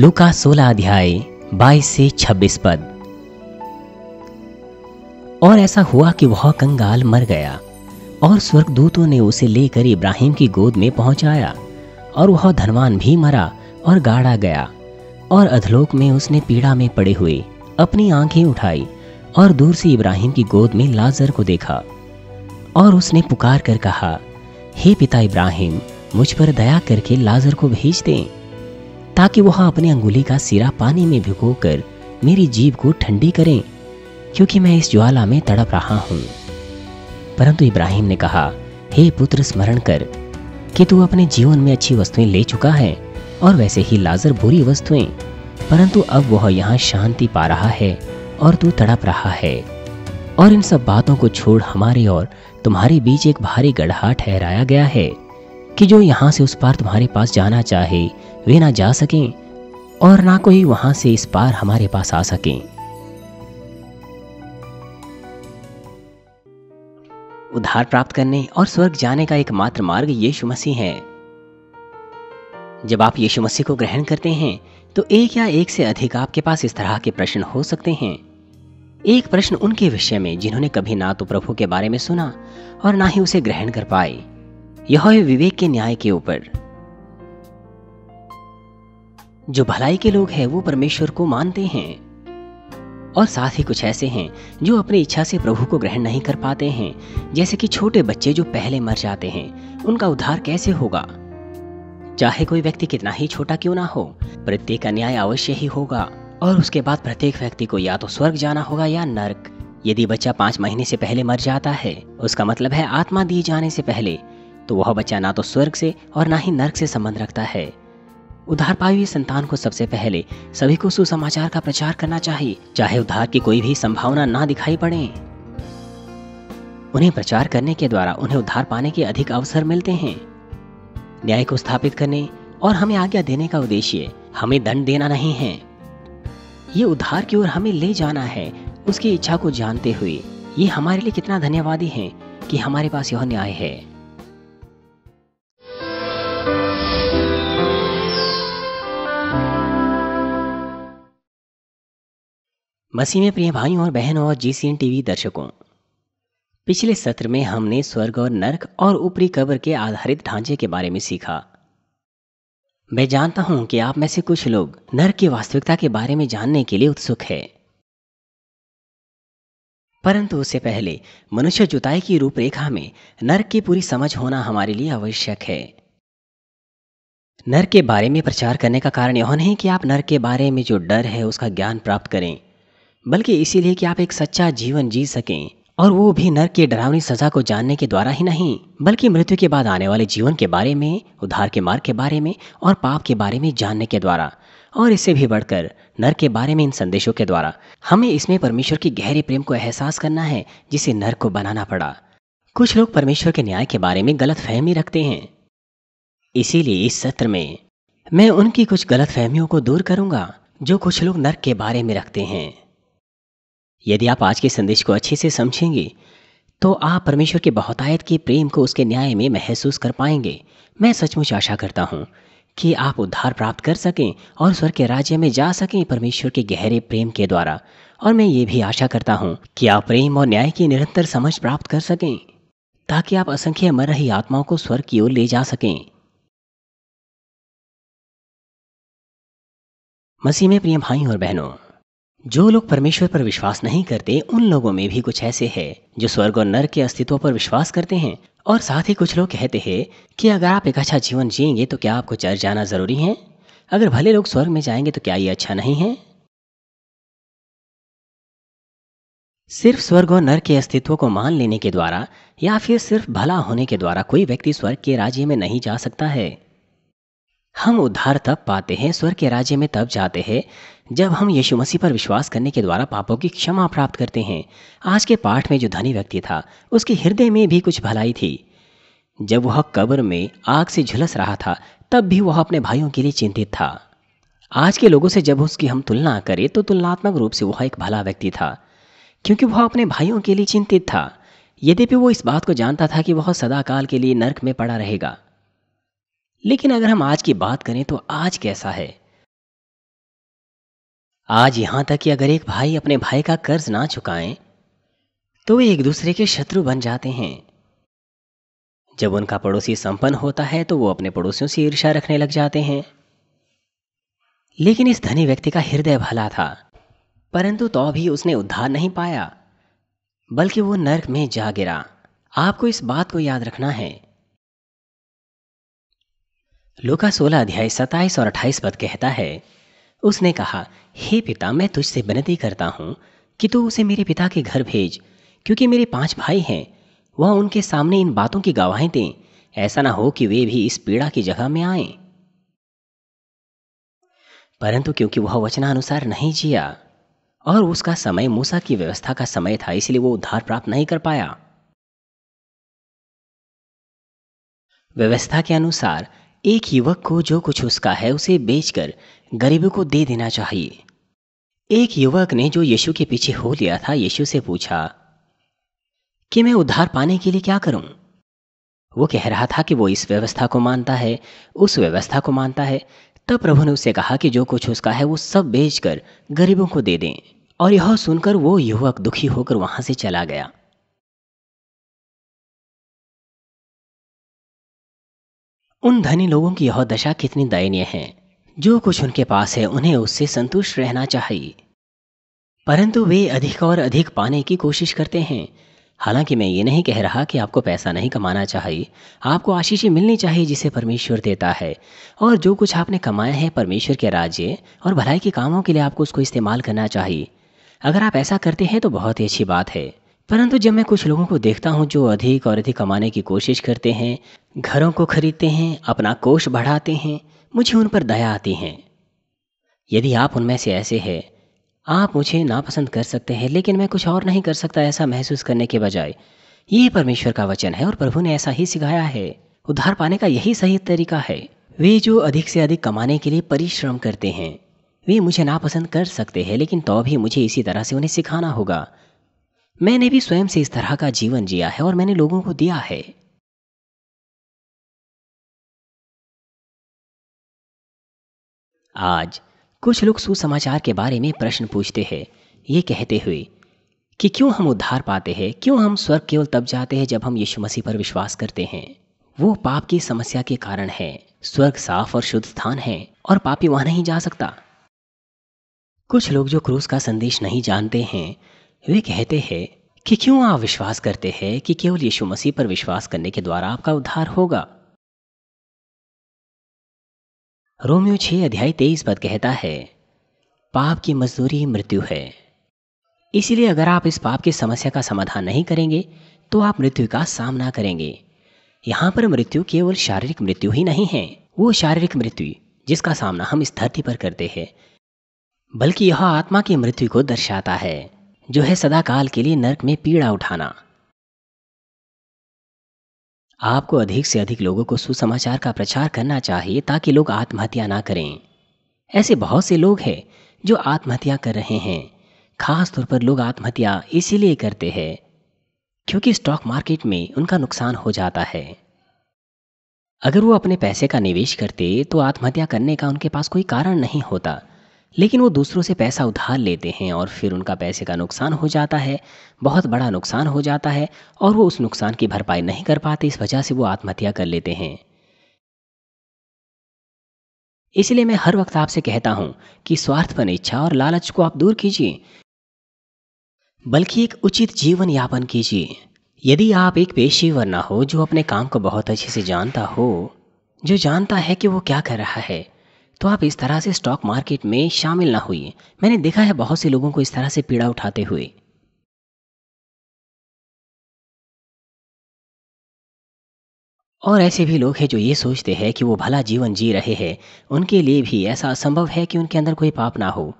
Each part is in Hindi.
लुका सोलह अध्याय बाईस से छब्बीस पद और ऐसा हुआ कि वह कंगाल मर गया और स्वर्गदूतों ने उसे लेकर इब्राहिम की गोद में पहुंचाया और वह धनवान भी मरा और गाड़ा गया और अधलोक में उसने पीड़ा में पड़े हुए अपनी आंखें उठाई और दूर से इब्राहिम की गोद में लाजर को देखा और उसने पुकार कर कहा हे पिता इब्राहिम मुझ पर दया करके लाजर को भेज दें ताकि वह अपने अंगुली का सिरा पानी में भिगोकर मेरी जीभ को ठंडी करें क्योंकि मैं इस ज्वाला में तड़प रहा हूं परंतु इब्राहिम ने कहा हे पुत्र स्मरण कर कि तू अपने जीवन में अच्छी वस्तुएं ले चुका है और वैसे ही लाजर बुरी वस्तुएं परंतु अब वह यहाँ शांति पा रहा है और तू तड़प रहा है और इन सब बातों को छोड़ हमारे और तुम्हारे बीच एक भारी गढ़ा ठहराया गया है कि जो यहाँ से उस पार तुम्हारे पास जाना चाहे वे ना जा सकें और ना कोई वहां से इस पार हमारे पास आ सके उधार प्राप्त करने और स्वर्ग जाने का एकमात्र मार्ग यीशु मसीह है जब आप यीशु मसीह को ग्रहण करते हैं तो एक या एक से अधिक आपके पास इस तरह के प्रश्न हो सकते हैं एक प्रश्न उनके विषय में जिन्होंने कभी ना तो प्रभु के बारे में सुना और ना ही उसे ग्रहण कर पाए यह विवेक के न्याय के ऊपर जो भलाई के लोग हैं वो परमेश्वर को मानते हैं और साथ ही कुछ ऐसे हैं जो अपनी इच्छा से प्रभु को ग्रहण नहीं कर पाते हैं जैसे कि छोटे बच्चे जो पहले मर जाते हैं उनका उद्धार कैसे होगा चाहे कोई व्यक्ति कितना ही छोटा क्यों ना हो प्रत्येक का न्याय अवश्य ही होगा और उसके बाद प्रत्येक व्यक्ति को या तो स्वर्ग जाना होगा या नर्क यदि बच्चा पांच महीने से पहले मर जाता है उसका मतलब है आत्मा दिए जाने से पहले तो वह बच्चा ना तो स्वर्ग से और ना ही नर्क से संबंध रखता है उधार पाई हुई संतान को सबसे पहले सभी को सुसमाचार का प्रचार करना चाहिए चाहे उधार की कोई भी संभावना ना दिखाई पड़े उन्हें प्रचार करने के द्वारा उन्हें उधार पाने के अधिक अवसर मिलते हैं न्याय को स्थापित करने और हमें आज्ञा देने का उद्देश्य हमें दंड देना नहीं है ये उधार की ओर हमें ले जाना है उसकी इच्छा को जानते हुए ये हमारे लिए कितना धन्यवादी है कि हमारे पास यह न्याय है मसीह में प्रिय भाइयों और बहनों और जी टीवी दर्शकों पिछले सत्र में हमने स्वर्ग और नरक और ऊपरी कब्र के आधारित ढांचे के बारे में सीखा मैं जानता हूं कि आप में से कुछ लोग नरक की वास्तविकता के बारे में जानने के लिए उत्सुक है परंतु उससे पहले मनुष्य जुताई की रूपरेखा में नरक की पूरी समझ होना हमारे लिए आवश्यक है नर के बारे में प्रचार करने का कारण यह नहीं कि आप नर के बारे में जो डर है उसका ज्ञान प्राप्त करें बल्कि इसीलिए कि आप एक सच्चा जीवन जी सकें और वो भी नर्क की डरावनी सजा को जानने के द्वारा ही नहीं बल्कि मृत्यु के बाद आने वाले जीवन के बारे में उधार के मार्ग के बारे में और पाप के बारे में जानने के द्वारा और इससे भी बढ़कर नर के बारे में इन संदेशों के द्वारा हमें इसमें परमेश्वर की गहरे प्रेम को एहसास करना है जिसे नर को बनाना पड़ा कुछ लोग परमेश्वर के न्याय के बारे में गलत फहमी रखते हैं इसीलिए इस सत्र में मैं उनकी कुछ गलत फहमियों को दूर करूंगा जो कुछ लोग नर्क के बारे में रखते हैं यदि आप आज के संदेश को अच्छे से समझेंगे तो आप परमेश्वर के बहुतायत के प्रेम को उसके न्याय में महसूस कर पाएंगे मैं सचमुच आशा करता हूँ कि आप उद्धार प्राप्त कर सकें और स्वर के राज्य में जा सकें परमेश्वर के गहरे प्रेम के द्वारा और मैं ये भी आशा करता हूँ कि आप प्रेम और न्याय की निरंतर समझ प्राप्त कर सकें ताकि आप असंख्य मर रही आत्माओं को स्वर की ओर ले जा सकें मसीह में प्रिय भाई और बहनों जो लोग परमेश्वर पर विश्वास नहीं करते उन लोगों में भी कुछ ऐसे हैं जो स्वर्ग और नर के अस्तित्व पर विश्वास करते हैं और साथ ही कुछ लोग कहते हैं कि अगर आप एक अच्छा जीवन जिएंगे तो क्या आपको चर्च जाना जरूरी है अगर भले लोग स्वर्ग में जाएंगे तो क्या ये अच्छा नहीं है सिर्फ स्वर्ग और नर के अस्तित्व को मान लेने के द्वारा या फिर सिर्फ भला होने के द्वारा कोई व्यक्ति स्वर्ग के राज्य में नहीं जा सकता है हम उद्धार तब पाते हैं स्वर्ग के राज्य में तब जाते हैं जब हम यीशु मसीह पर विश्वास करने के द्वारा पापों की क्षमा प्राप्त करते हैं आज के पाठ में जो धनी व्यक्ति था उसके हृदय में भी कुछ भलाई थी जब वह कब्र में आग से झुलस रहा था तब भी वह अपने भाइयों के लिए चिंतित था आज के लोगों से जब उसकी हम तुलना करें तो तुलनात्मक रूप से वह एक भला व्यक्ति था क्योंकि वह अपने भाइयों के लिए चिंतित था यद्यपि वो इस बात को जानता था कि वह सदाकाल के लिए नर्क में पड़ा रहेगा लेकिन अगर हम आज की बात करें तो आज कैसा है आज यहां तक कि अगर एक भाई अपने भाई का कर्ज ना चुकाएं तो वे एक दूसरे के शत्रु बन जाते हैं जब उनका पड़ोसी संपन्न होता है तो वो अपने पड़ोसियों से ईर्षा रखने लग जाते हैं लेकिन इस धनी व्यक्ति का हृदय भला था परंतु तो भी उसने उद्धार नहीं पाया बल्कि वो नर्क में जा गिरा आपको इस बात को याद रखना है लुका सोलह अध्याय सत्ताईस और अट्ठाईस पद कहता है उसने कहा हे पिता मैं तुझसे विनती करता हूँ कि तू उसे मेरे पिता के घर भेज क्योंकि मेरे पांच भाई हैं वह उनके सामने इन बातों की गवाहें दें ऐसा ना हो कि वे भी इस पीड़ा की जगह में आए परंतु क्योंकि वह वचनानुसार नहीं जिया और उसका समय मूसा की व्यवस्था का समय था इसलिए वह उद्धार प्राप्त नहीं कर पाया व्यवस्था के अनुसार एक युवक को जो कुछ उसका है उसे बेचकर गरीबों को दे देना चाहिए एक युवक ने जो यीशु के पीछे हो लिया था यीशु से पूछा कि मैं उद्धार पाने के लिए क्या करूं वो कह रहा था कि वो इस व्यवस्था को मानता है उस व्यवस्था को मानता है तब प्रभु ने उससे कहा कि जो कुछ उसका है वो सब बेचकर गरीबों को दे दें और यह सुनकर वो युवक दुखी होकर वहां से चला गया उन धनी लोगों की यह दशा कितनी दयनीय है जो कुछ उनके पास है उन्हें उससे संतुष्ट रहना चाहिए परंतु वे अधिक और अधिक पाने की कोशिश करते हैं हालांकि मैं ये नहीं कह रहा कि आपको पैसा नहीं कमाना चाहिए आपको आशीषें मिलनी चाहिए जिसे परमेश्वर देता है और जो कुछ आपने कमाया है परमेश्वर के राज्य और भलाई के कामों के लिए आपको उसको इस्तेमाल करना चाहिए अगर आप ऐसा करते हैं तो बहुत ही अच्छी बात है परंतु जब मैं कुछ लोगों को देखता हूँ जो अधिक और अधिक कमाने की कोशिश करते हैं घरों को खरीदते हैं अपना कोष बढ़ाते हैं मुझे उन पर दया आती है यदि आप उनमें से ऐसे हैं आप मुझे नापसंद कर सकते हैं लेकिन मैं कुछ और नहीं कर सकता ऐसा महसूस करने के बजाय ये परमेश्वर का वचन है और प्रभु ने ऐसा ही सिखाया है उधार पाने का यही सही तरीका है वे जो अधिक से अधिक कमाने के लिए परिश्रम करते हैं वे मुझे नापसंद कर सकते हैं लेकिन तो भी मुझे इसी तरह से उन्हें सिखाना होगा मैंने भी स्वयं से इस तरह का जीवन जिया है और मैंने लोगों को दिया है आज कुछ लोग सुसमाचार के बारे में प्रश्न पूछते हैं ये कहते हुए कि क्यों हम उद्धार पाते हैं क्यों हम स्वर्ग केवल तब जाते हैं जब हम यीशु मसीह पर विश्वास करते हैं वो पाप की समस्या के कारण है स्वर्ग साफ और शुद्ध स्थान है और पापी वहां नहीं जा सकता कुछ लोग जो क्रूस का संदेश नहीं जानते हैं वे कहते हैं कि क्यों आप विश्वास करते हैं कि केवल यीशु मसीह पर विश्वास करने के द्वारा आपका उद्धार होगा रोमियो छे अध्याय तेईस पद कहता है पाप की मजदूरी मृत्यु है इसलिए अगर आप इस पाप की समस्या का समाधान नहीं करेंगे तो आप मृत्यु का सामना करेंगे यहां पर मृत्यु केवल शारीरिक मृत्यु ही नहीं है वो शारीरिक मृत्यु जिसका सामना हम इस धरती पर करते हैं बल्कि यह आत्मा की मृत्यु को दर्शाता है जो है सदाकाल के लिए नरक में पीड़ा उठाना आपको अधिक से अधिक लोगों को सुसमाचार का प्रचार करना चाहिए ताकि लोग आत्महत्या ना करें ऐसे बहुत से लोग हैं जो आत्महत्या कर रहे हैं खास तौर पर लोग आत्महत्या इसीलिए करते हैं क्योंकि स्टॉक मार्केट में उनका नुकसान हो जाता है अगर वो अपने पैसे का निवेश करते तो आत्महत्या करने का उनके पास कोई कारण नहीं होता लेकिन वो दूसरों से पैसा उधार लेते हैं और फिर उनका पैसे का नुकसान हो जाता है बहुत बड़ा नुकसान हो जाता है और वो उस नुकसान की भरपाई नहीं कर पाते इस वजह से वो आत्महत्या कर लेते हैं इसलिए मैं हर वक्त आपसे कहता हूं कि स्वार्थपन इच्छा और लालच को आप दूर कीजिए बल्कि एक उचित जीवन यापन कीजिए यदि आप एक पेशेवर ना हो जो अपने काम को बहुत अच्छे से जानता हो जो जानता है कि वो क्या कर रहा है तो आप इस तरह से स्टॉक मार्केट में शामिल ना हुई मैंने देखा है बहुत से लोगों को इस तरह से पीड़ा उठाते हुए और ऐसे भी लोग हैं जो ये सोचते हैं कि वो भला जीवन जी रहे हैं उनके लिए भी ऐसा असंभव है कि उनके अंदर कोई पाप ना हो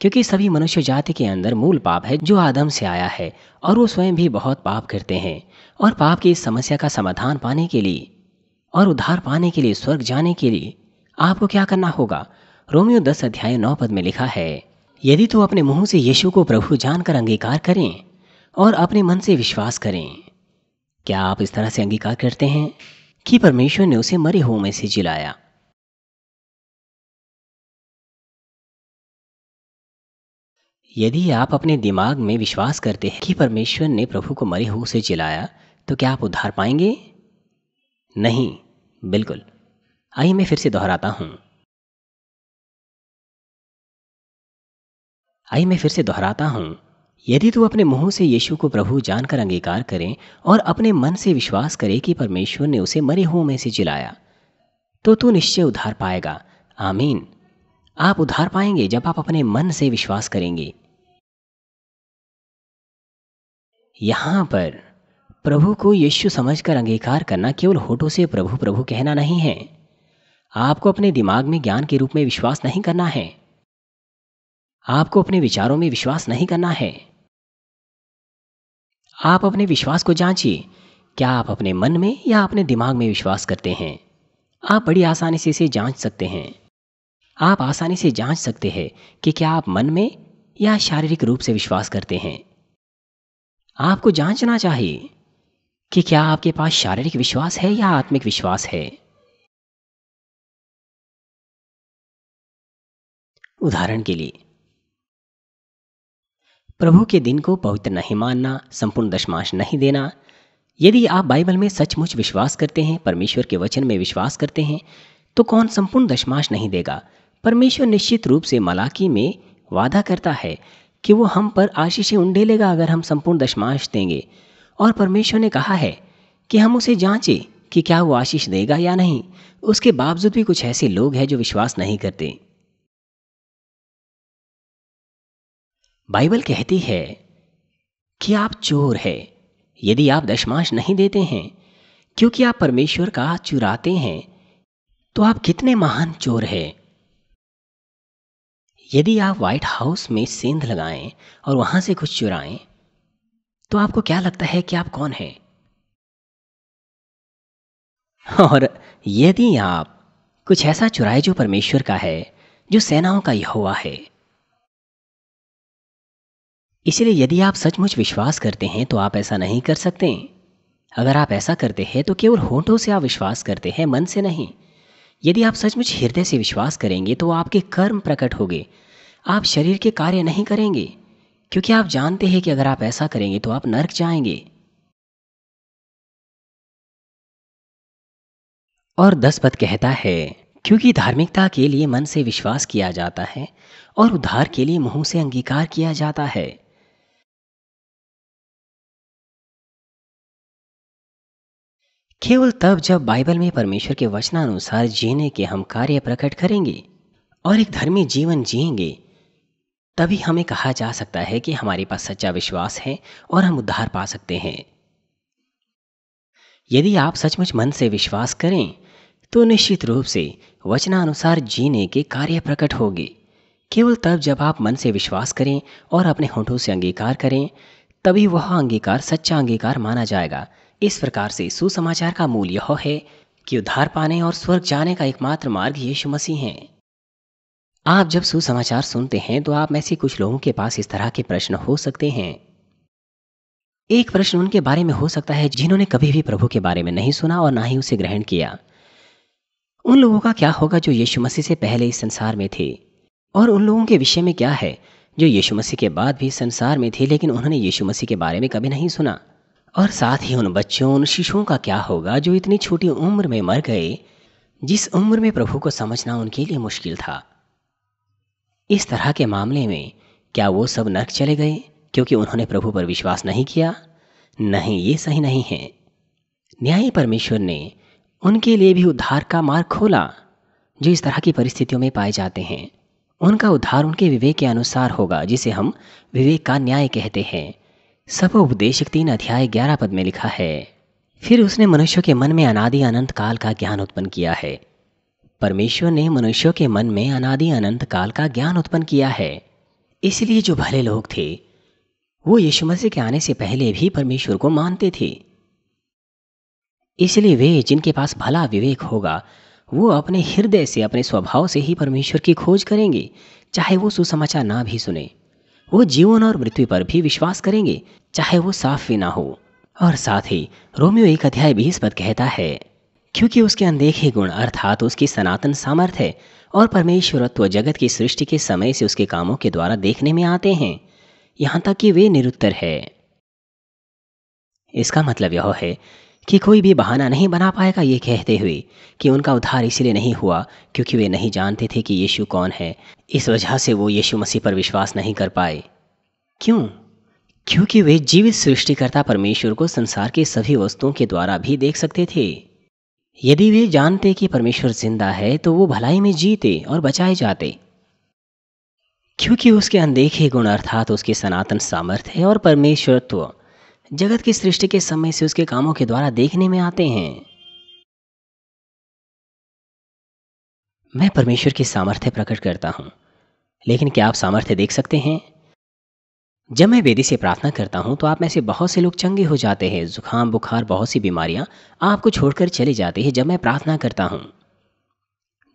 क्योंकि सभी मनुष्य जाति के अंदर मूल पाप है जो आदम से आया है और वो स्वयं भी बहुत पाप करते हैं और पाप की इस समस्या का समाधान पाने के लिए और उद्धार पाने के लिए स्वर्ग जाने के लिए आपको क्या करना होगा रोमियो दस अध्याय नौ पद में लिखा है यदि तू तो अपने मुंह से यीशु को प्रभु जानकर अंगीकार करें और अपने मन से विश्वास करें क्या आप इस तरह से अंगीकार करते हैं कि परमेश्वर ने उसे मरे हो में से जिलाया यदि आप अपने दिमाग में विश्वास करते हैं कि परमेश्वर ने प्रभु को मरे हो से जिलाया तो क्या आप उद्धार पाएंगे नहीं बिल्कुल आइए मैं फिर से दोहराता हूं आइए मैं फिर से दोहराता हूं यदि तू अपने मुंह से यीशु को प्रभु जानकर अंगीकार करें और अपने मन से विश्वास करे कि परमेश्वर ने उसे मरे हुओं में से जिलाया तो तू निश्चय उधार पाएगा आमीन आप उधार पाएंगे जब आप अपने मन से विश्वास करेंगे यहां पर प्रभु को यीशु समझकर अंगीकार करना केवल होठों से प्रभु प्रभु कहना नहीं है आपको अपने दिमाग में ज्ञान के रूप में विश्वास नहीं करना है आपको अपने विचारों में विश्वास नहीं करना है आप अपने विश्वास को जांचिए क्या आप अपने मन में या अपने दिमाग में विश्वास करते हैं आप बड़ी आसानी से इसे जांच सकते हैं आप आसानी से जांच सकते हैं कि क्या आप मन में या शारीरिक रूप से विश्वास करते हैं आपको जांचना चाहिए कि क्या आपके पास शारीरिक विश्वास है या आत्मिक विश्वास है उदाहरण के लिए प्रभु के दिन को पवित्र नहीं मानना संपूर्ण दशमांश नहीं देना यदि आप बाइबल में सचमुच विश्वास करते हैं परमेश्वर के वचन में विश्वास करते हैं तो कौन संपूर्ण दशमांश नहीं देगा परमेश्वर निश्चित रूप से मलाकी में वादा करता है कि वो हम पर आशीषें लेगा अगर हम संपूर्ण दशमांश देंगे और परमेश्वर ने कहा है कि हम उसे जांचें कि क्या वो आशीष देगा या नहीं उसके बावजूद भी कुछ ऐसे लोग हैं जो विश्वास नहीं करते बाइबल कहती है कि आप चोर है यदि आप दशमांश नहीं देते हैं क्योंकि आप परमेश्वर का चुराते हैं तो आप कितने महान चोर हैं यदि आप व्हाइट हाउस में सेंध लगाएं और वहां से कुछ चुराएं तो आपको क्या लगता है कि आप कौन हैं और यदि आप कुछ ऐसा चुराए जो परमेश्वर का है जो सेनाओं का हुआ है इसलिए यदि आप सचमुच विश्वास करते हैं तो आप ऐसा नहीं कर सकते अगर आप ऐसा करते हैं तो केवल होठों से आप विश्वास करते हैं मन से नहीं यदि आप सचमुच हृदय से विश्वास करेंगे तो आपके कर्म प्रकट होंगे आप शरीर के कार्य नहीं करेंगे क्योंकि आप जानते हैं कि अगर आप ऐसा करेंगे तो आप नर्क जाएंगे और दस पद कहता है क्योंकि धार्मिकता के लिए मन से विश्वास किया जाता है और उद्धार के लिए मुंह से अंगीकार किया जाता है केवल तब जब बाइबल में परमेश्वर के वचनानुसार जीने के हम कार्य प्रकट करेंगे और एक धर्मी जीवन जिएंगे तभी हमें कहा जा सकता है कि हमारे पास सच्चा विश्वास है और हम उद्धार पा सकते हैं यदि आप सचमुच मन से विश्वास करें तो निश्चित रूप से वचनानुसार जीने के कार्य प्रकट होंगे केवल तब जब आप मन से विश्वास करें और अपने होठों से अंगीकार करें तभी वह अंगीकार सच्चा अंगीकार माना जाएगा इस प्रकार से सुसमाचार का मूल यह है कि उद्धार पाने और स्वर्ग जाने का एकमात्र मार्ग यीशु मसीह है आप जब सुसमाचार सुनते हैं तो आप में से कुछ लोगों के पास इस तरह के प्रश्न हो सकते हैं एक प्रश्न उनके बारे में हो सकता है जिन्होंने कभी भी प्रभु के बारे में नहीं सुना और ना ही उसे ग्रहण किया उन लोगों का क्या होगा जो यीशु मसीह से पहले इस संसार में थे और उन लोगों के विषय में क्या है जो यीशु मसीह के बाद भी संसार में थे लेकिन उन्होंने यीशु मसीह के बारे में कभी नहीं सुना और साथ ही उन बच्चों उन शिशुओं का क्या होगा जो इतनी छोटी उम्र में मर गए जिस उम्र में प्रभु को समझना उनके लिए मुश्किल था इस तरह के मामले में क्या वो सब नर्क चले गए क्योंकि उन्होंने प्रभु पर विश्वास नहीं किया नहीं ये सही नहीं है न्यायी परमेश्वर ने उनके लिए भी उद्धार का मार्ग खोला जो इस तरह की परिस्थितियों में पाए जाते हैं उनका उद्धार उनके विवेक के अनुसार होगा जिसे हम विवेक का न्याय कहते हैं सब उपदेशक तीन अध्याय ग्यारह पद में लिखा है फिर उसने मनुष्यों के मन में अनादि अनंत काल का ज्ञान उत्पन्न किया है परमेश्वर ने मनुष्यों के मन में अनादि अनंत काल का ज्ञान उत्पन्न किया है इसलिए जो भले लोग थे वो यीशु मसीह के आने से पहले भी परमेश्वर को मानते थे इसलिए वे जिनके पास भला विवेक होगा वो अपने हृदय से अपने स्वभाव से ही परमेश्वर की खोज करेंगे चाहे वो सुसमाचार ना भी सुने वो जीवन और मृत्यु पर भी विश्वास करेंगे चाहे वो साफ भी ना हो और साथ ही रोमियो एक अध्याय भी इस पर कहता है क्योंकि उसके अनदेखे गुण अर्थात उसकी सनातन सामर्थ्य और परमेश्वरत्व जगत की सृष्टि के समय से उसके कामों के द्वारा देखने में आते हैं यहां तक कि वे निरुत्तर है इसका मतलब यह है कि कोई भी बहाना नहीं बना पाएगा ये कहते हुए कि उनका उद्धार इसलिए नहीं हुआ क्योंकि वे नहीं जानते थे कि यीशु कौन है इस वजह से वो यीशु मसीह पर विश्वास नहीं कर पाए क्यों क्योंकि वे जीवित सृष्टिकर्ता परमेश्वर को संसार के सभी वस्तुओं के द्वारा भी देख सकते थे यदि वे जानते कि परमेश्वर जिंदा है तो वो भलाई में जीते और बचाए जाते क्योंकि उसके अनदेखे गुण अर्थात उसके सनातन सामर्थ्य और परमेश्वरत्व जगत की सृष्टि के समय से उसके कामों के द्वारा देखने में आते हैं मैं परमेश्वर की सामर्थ्य प्रकट करता हूं लेकिन क्या आप सामर्थ्य देख सकते हैं जब मैं वेदी से प्रार्थना करता हूं तो आप में से बहुत से लोग चंगे हो जाते हैं जुखाम बुखार बहुत सी बीमारियां आपको छोड़कर चले जाती है जब मैं प्रार्थना करता हूं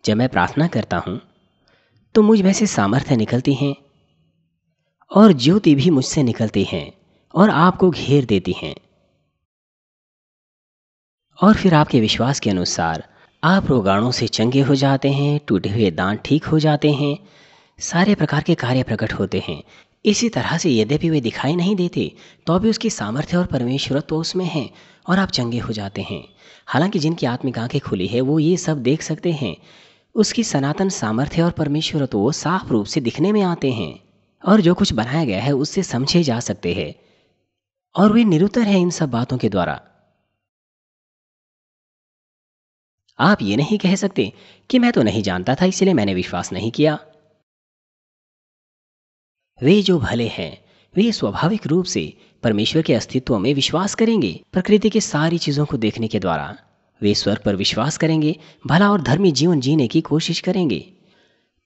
जब मैं प्रार्थना करता हूं तो मुझ में से सामर्थ्य निकलती हैं और ज्योति भी मुझसे निकलती हैं और आपको घेर देती हैं और फिर आपके विश्वास के अनुसार आप रोगाणों से चंगे हो जाते हैं टूटे हुए दांत ठीक हो जाते हैं सारे प्रकार के कार्य प्रकट होते हैं इसी तरह से यद्यपि वे दिखाई नहीं देते तो भी उसकी सामर्थ्य और परमेश्वरत्व तो उसमें है और आप चंगे हो जाते हैं हालांकि जिनकी आत्मिक आंखें खुली है वो ये सब देख सकते हैं उसकी सनातन सामर्थ्य और परमेश्वरत्व तो साफ रूप से दिखने में आते हैं और जो कुछ बनाया गया है उससे समझे जा सकते हैं और वे निरुतर हैं इन सब बातों के द्वारा आप ये नहीं कह सकते कि मैं तो नहीं जानता था इसलिए मैंने विश्वास नहीं किया वे जो भले हैं वे स्वाभाविक रूप से परमेश्वर के अस्तित्व में विश्वास करेंगे प्रकृति के सारी चीजों को देखने के द्वारा वे स्वर्ग पर विश्वास करेंगे भला और धर्मी जीवन जीने की कोशिश करेंगे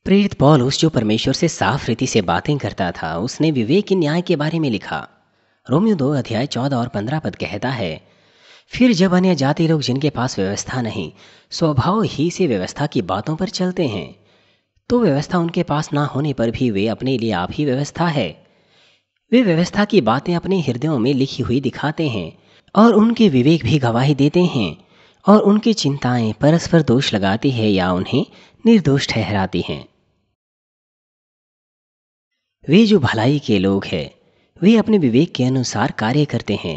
प्रेरित पॉलुस जो परमेश्वर से साफ रीति से बातें करता था उसने विवेक के न्याय के बारे में लिखा रोमियो दो अध्याय चौदह और पंद्रह पद कहता है फिर जब अन्य जाति लोग जिनके पास व्यवस्था नहीं स्वभाव ही से व्यवस्था की बातों पर चलते हैं तो व्यवस्था उनके पास ना होने पर भी वे अपने लिए आप ही व्यवस्था है वे व्यवस्था की बातें अपने हृदयों में लिखी हुई दिखाते हैं और उनके विवेक भी गवाही देते हैं और उनकी चिंताएं परस्पर दोष लगाती है या उन्हें निर्दोष ठहराती हैं वे जो भलाई के लोग हैं वे अपने विवेक के अनुसार कार्य करते हैं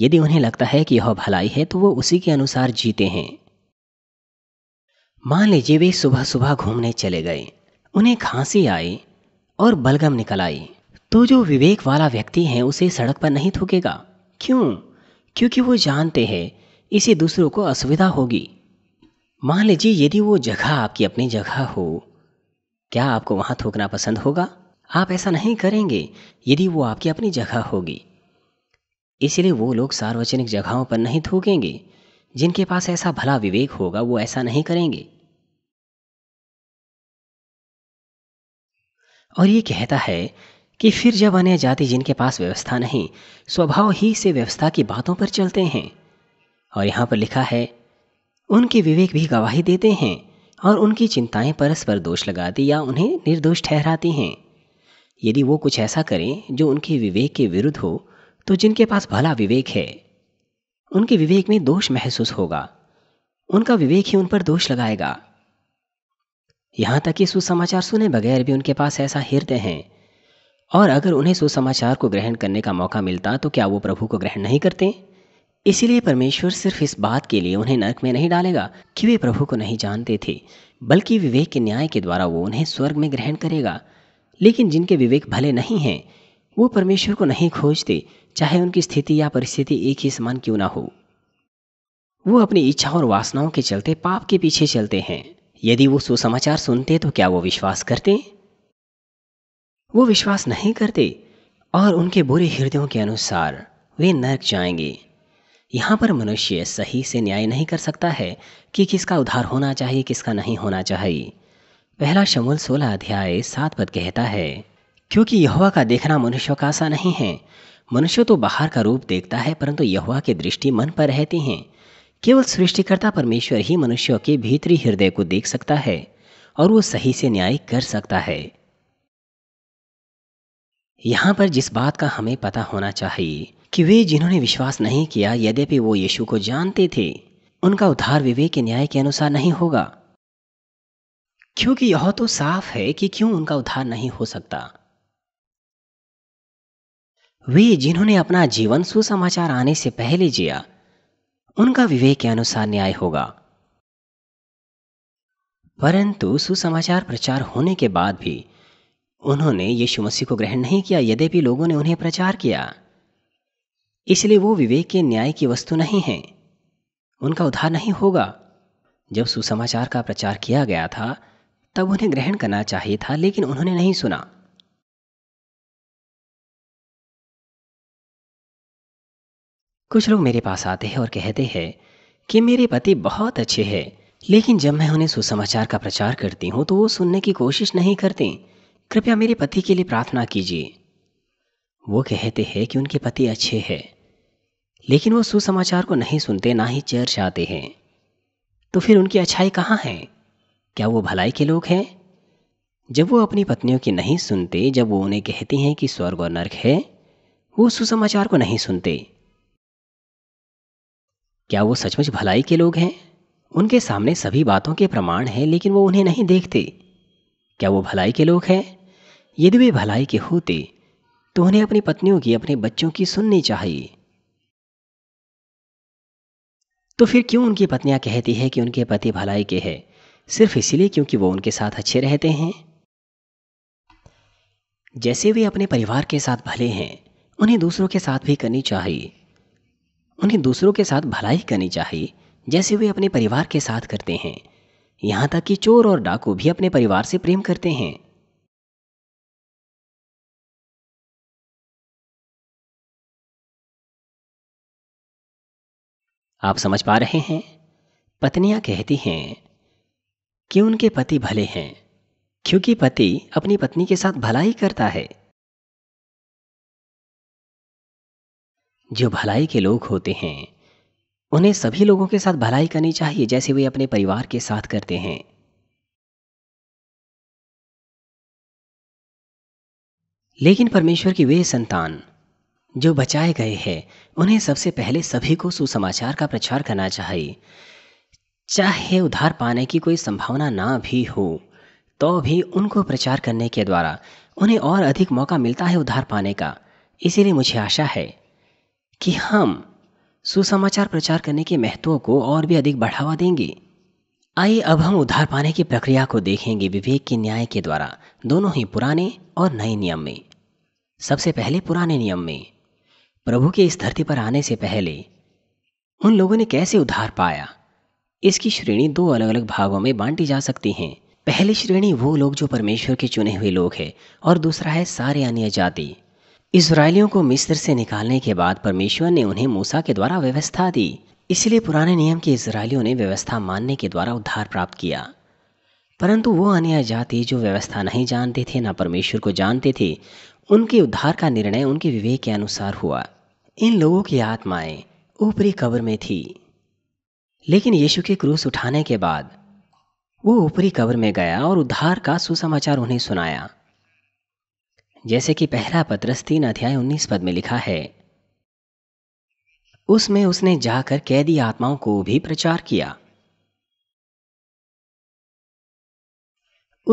यदि उन्हें लगता है कि यह भलाई है तो वो उसी के अनुसार जीते हैं मान लीजिए वे सुबह सुबह घूमने चले गए उन्हें खांसी आई और बलगम निकल आई तो जो विवेक वाला व्यक्ति है उसे सड़क पर नहीं थूकेगा क्यों क्योंकि वो जानते हैं इसे दूसरों को असुविधा होगी मान लीजिए यदि वो जगह आपकी अपनी जगह हो क्या आपको वहां थूकना पसंद होगा आप ऐसा नहीं करेंगे यदि वो आपकी अपनी जगह होगी इसलिए वो लोग सार्वजनिक जगहों पर नहीं थूकेंगे जिनके पास ऐसा भला विवेक होगा वो ऐसा नहीं करेंगे और ये कहता है कि फिर जब अन्य जाति जिनके पास व्यवस्था नहीं स्वभाव ही से व्यवस्था की बातों पर चलते हैं और यहाँ पर लिखा है उनके विवेक भी गवाही देते हैं और उनकी चिंताएं परस्पर दोष लगाती या उन्हें निर्दोष ठहराती हैं यदि वो कुछ ऐसा करें जो उनके विवेक के विरुद्ध हो तो जिनके पास भला विवेक है उनके विवेक में दोष महसूस होगा उनका विवेक ही उन पर दोष लगाएगा यहां तक कि सुसमाचार सुने बगैर भी उनके पास ऐसा हृदय है और अगर उन्हें सुसमाचार को ग्रहण करने का मौका मिलता तो क्या वो प्रभु को ग्रहण नहीं करते इसलिए परमेश्वर सिर्फ इस बात के लिए उन्हें नरक में नहीं डालेगा कि वे प्रभु को नहीं जानते थे बल्कि विवेक के न्याय के द्वारा वो उन्हें स्वर्ग में ग्रहण करेगा लेकिन जिनके विवेक भले नहीं हैं वो परमेश्वर को नहीं खोजते चाहे उनकी स्थिति या परिस्थिति एक ही समान क्यों ना हो वो अपनी इच्छा और वासनाओं के चलते पाप के पीछे चलते हैं यदि वो सुसमाचार सुनते तो क्या वो विश्वास करते वो विश्वास नहीं करते और उनके बुरे हृदयों के अनुसार वे नरक जाएंगे यहां पर मनुष्य सही से न्याय नहीं कर सकता है कि किसका उद्धार होना चाहिए किसका नहीं होना चाहिए पहला शमूल सोलह अध्याय सात पद कहता है क्योंकि यहुआ का देखना मनुष्य का सा नहीं है मनुष्य तो बाहर का रूप देखता है परंतु यहुआ की दृष्टि मन पर रहती है केवल सृष्टिकर्ता परमेश्वर ही मनुष्यों के भीतरी हृदय को देख सकता है और वो सही से न्याय कर सकता है यहाँ पर जिस बात का हमें पता होना चाहिए कि वे जिन्होंने विश्वास नहीं किया यद्यपि वो यीशु को जानते थे उनका उद्धार विवेक के न्याय के अनुसार नहीं होगा क्योंकि यह तो साफ है कि क्यों उनका उद्धार नहीं हो सकता वे जिन्होंने अपना जीवन सुसमाचार आने से पहले जिया उनका विवेक के अनुसार न्याय होगा परंतु सुसमाचार प्रचार होने के बाद भी उन्होंने यीशु मसीह को ग्रहण नहीं किया यद्यपि लोगों ने उन्हें प्रचार किया इसलिए वो विवेक के न्याय की वस्तु नहीं है उनका उद्धार नहीं होगा जब सुसमाचार का प्रचार किया गया था तब उन्हें ग्रहण करना चाहिए था लेकिन उन्होंने नहीं सुना कुछ लोग मेरे पास आते हैं और कहते हैं कि मेरे पति बहुत अच्छे हैं लेकिन जब मैं उन्हें सुसमाचार का प्रचार करती हूं तो वो सुनने की कोशिश नहीं करते कृपया मेरे पति के लिए प्रार्थना कीजिए वो कहते हैं कि उनके पति अच्छे हैं लेकिन वो सुसमाचार को नहीं सुनते ना ही चर्च आते हैं तो फिर उनकी अच्छाई कहाँ है क्या वो भलाई के लोग हैं जब वो अपनी पत्नियों की नहीं सुनते जब वो उन्हें कहते हैं कि स्वर्ग और नर्क है वो सुसमाचार को नहीं सुनते क्या वो सचमुच भलाई के लोग हैं उनके सामने सभी बातों के प्रमाण हैं लेकिन वो उन्हें नहीं देखते क्या वो भलाई के लोग हैं यदि वे भलाई के होते तो उन्हें अपनी पत्नियों की अपने बच्चों की सुननी चाहिए तो फिर क्यों उनकी पत्नियां कहती है कि उनके पति भलाई के हैं सिर्फ इसीलिए क्योंकि वो उनके साथ अच्छे रहते हैं जैसे वे अपने परिवार के साथ भले हैं उन्हें दूसरों के साथ भी करनी चाहिए उन्हें दूसरों के साथ भलाई करनी चाहिए जैसे वे अपने परिवार के साथ करते हैं यहां तक कि चोर और डाकू भी अपने परिवार से प्रेम करते हैं आप समझ पा रहे हैं पत्नियां कहती हैं कि उनके पति भले हैं क्योंकि पति अपनी पत्नी के साथ भलाई करता है जो भलाई के लोग होते हैं उन्हें सभी लोगों के साथ भलाई करनी चाहिए जैसे वे अपने परिवार के साथ करते हैं लेकिन परमेश्वर की वे संतान जो बचाए गए हैं उन्हें सबसे पहले सभी को सुसमाचार का प्रचार करना चाहिए चाहे उधार पाने की कोई संभावना ना भी हो तो भी उनको प्रचार करने के द्वारा उन्हें और अधिक मौका मिलता है उधार पाने का इसीलिए मुझे आशा है कि हम सुसमाचार प्रचार करने के महत्व को और भी अधिक बढ़ावा देंगे आइए अब हम उधार पाने की प्रक्रिया को देखेंगे विवेक के न्याय के द्वारा दोनों ही पुराने और नए नियम में सबसे पहले पुराने नियम में प्रभु के इस धरती पर आने से पहले उन लोगों ने कैसे उधार पाया इसकी श्रेणी दो अलग अलग भागों में बांटी जा सकती हैं पहली श्रेणी वो लोग जो परमेश्वर के चुने हुए लोग हैं और दूसरा है सारे अन्य जाति इसराइलियों को मिस्र से निकालने के बाद परमेश्वर ने उन्हें मूसा के द्वारा व्यवस्था दी इसलिए पुराने नियम के इसराइलियों ने व्यवस्था मानने के द्वारा उद्धार प्राप्त किया परंतु वो अन्य जाति जो व्यवस्था नहीं जानते थे ना परमेश्वर को जानते थे उनके उद्धार का निर्णय उनके विवेक के अनुसार हुआ इन लोगों की आत्माएं ऊपरी कब्र में थी लेकिन यीशु के क्रूस उठाने के बाद वो ऊपरी कब्र में गया और उद्धार का सुसमाचार उन्हें सुनाया जैसे कि पहला पत्रस तीन अध्याय उन्नीस पद में लिखा है उसमें उसने जाकर कैदी आत्माओं को भी प्रचार किया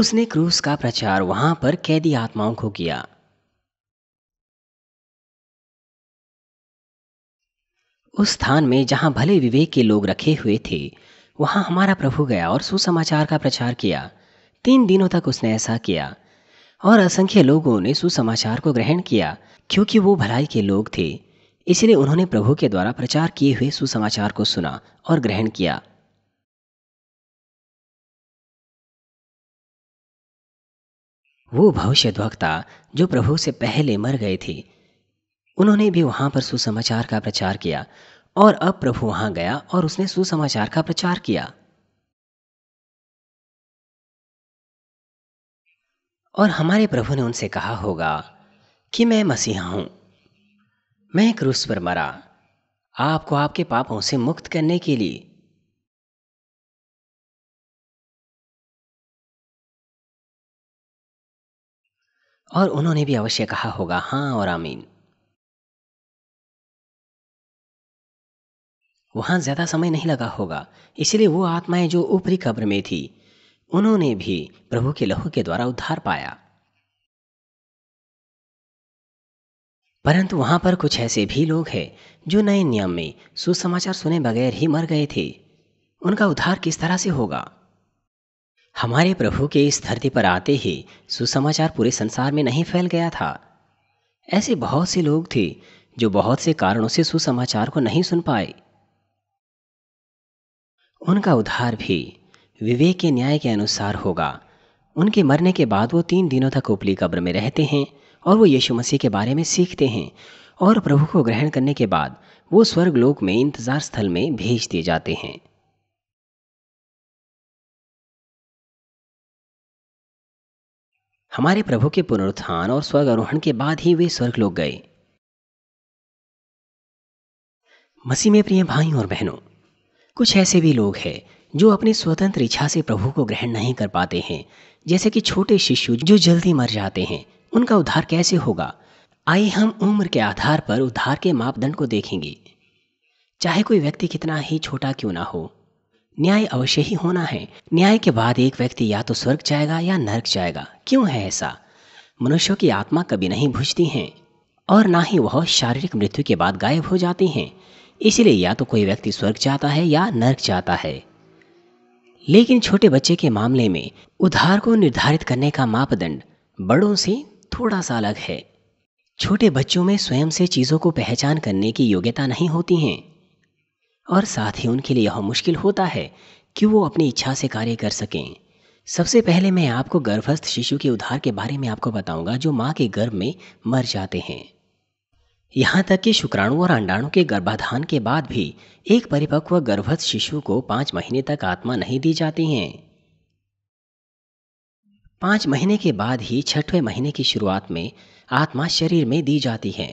उसने क्रूस का प्रचार वहां पर कैदी आत्माओं को किया उस स्थान में जहां भले विवेक के लोग रखे हुए थे वहां हमारा प्रभु गया और सुसमाचार का प्रचार किया तीन दिनों तक उसने ऐसा किया और असंख्य लोगों ने सुसमाचार को ग्रहण किया क्योंकि वो भलाई के लोग थे इसलिए उन्होंने प्रभु के द्वारा प्रचार किए हुए सुसमाचार को सुना और ग्रहण किया वो भविष्य जो प्रभु से पहले मर गए थे उन्होंने भी वहां पर सुसमाचार का प्रचार किया और अब प्रभु वहां गया और उसने सुसमाचार का प्रचार किया और हमारे प्रभु ने उनसे कहा होगा कि मैं मसीहा हूं मैं क्रूस पर मरा आपको आपके पापों से मुक्त करने के लिए और उन्होंने भी अवश्य कहा होगा हां और आमीन वहाँ ज़्यादा समय नहीं लगा होगा इसलिए वो आत्माएं जो ऊपरी कब्र में थी उन्होंने भी प्रभु के लहू के द्वारा उद्धार पाया परंतु वहां पर कुछ ऐसे भी लोग हैं जो नए नियम में सुसमाचार सुने बगैर ही मर गए थे उनका उद्धार किस तरह से होगा हमारे प्रभु के इस धरती पर आते ही सुसमाचार पूरे संसार में नहीं फैल गया था ऐसे बहुत से लोग थे जो बहुत से कारणों से सुसमाचार को नहीं सुन पाए उनका उद्धार भी विवेक के न्याय के अनुसार होगा उनके मरने के बाद वो तीन दिनों तक उपली कब्र में रहते हैं और वो यीशु मसीह के बारे में सीखते हैं और प्रभु को ग्रहण करने के बाद वो स्वर्गलोक में इंतजार स्थल में भेज दिए जाते हैं हमारे प्रभु के पुनरुत्थान और स्वर्ग आरोहण के बाद ही वे स्वर्गलोक गए मसीह में प्रिय भाई और बहनों कुछ ऐसे भी लोग हैं जो अपनी स्वतंत्र इच्छा से प्रभु को ग्रहण नहीं कर पाते हैं जैसे कि छोटे शिशु जो जल्दी मर जाते हैं उनका उद्धार कैसे होगा आइए हम उम्र के आधार पर उद्धार के मापदंड को देखेंगे चाहे कोई व्यक्ति कितना ही छोटा क्यों ना हो न्याय अवश्य ही होना है न्याय के बाद एक व्यक्ति या तो स्वर्ग जाएगा या नर्क जाएगा क्यों है ऐसा मनुष्यों की आत्मा कभी नहीं भूजती है और ना ही वह शारीरिक मृत्यु के बाद गायब हो जाती हैं इसलिए या तो कोई व्यक्ति स्वर्ग जाता है या नर्क जाता है लेकिन छोटे बच्चे के मामले में उधार को निर्धारित करने का मापदंड बड़ों से थोड़ा सा अलग है छोटे बच्चों में स्वयं से चीज़ों को पहचान करने की योग्यता नहीं होती हैं और साथ ही उनके लिए यह मुश्किल होता है कि वो अपनी इच्छा से कार्य कर सकें सबसे पहले मैं आपको गर्भस्थ शिशु के उधार के बारे में आपको बताऊंगा जो माँ के गर्भ में मर जाते हैं यहाँ तक कि शुक्राणु और अंडाणु के गर्भाधान के बाद भी एक परिपक्व गर्भस्थ शिशु को पांच महीने तक आत्मा नहीं दी जाती है पांच महीने के बाद ही छठवें महीने की शुरुआत में आत्मा शरीर में दी जाती है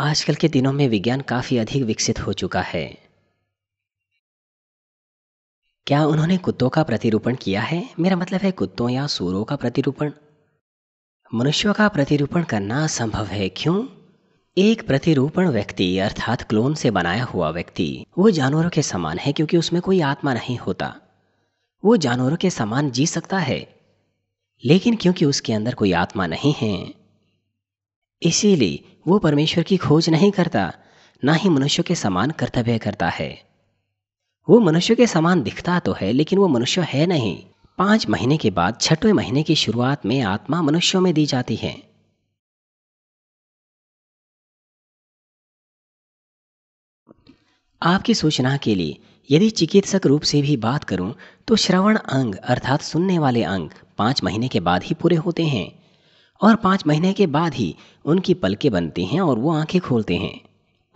आजकल के दिनों में विज्ञान काफी अधिक विकसित हो चुका है क्या उन्होंने कुत्तों का प्रतिरूपण किया है मेरा मतलब है कुत्तों या सूरों का प्रतिरूपण मनुष्य का प्रतिरूपण करना असंभव है क्यों एक प्रतिरूपण व्यक्ति अर्थात क्लोन से बनाया हुआ व्यक्ति वो जानवरों के समान है क्योंकि उसमें कोई आत्मा नहीं होता वो जानवरों के समान जी सकता है लेकिन क्योंकि उसके अंदर कोई आत्मा नहीं है इसीलिए वो परमेश्वर की खोज नहीं करता ना ही मनुष्य के समान कर्तव्य करता है वो मनुष्य के समान दिखता तो है लेकिन वो मनुष्य है नहीं पांच महीने के बाद छठवें महीने की शुरुआत में आत्मा मनुष्यों में दी जाती है आपकी सूचना के लिए यदि चिकित्सक रूप से भी बात करूं तो श्रवण अंग अर्थात सुनने वाले अंग पांच महीने के बाद ही पूरे होते हैं और पांच महीने के बाद ही उनकी पलके बनती हैं और वो आंखें खोलते हैं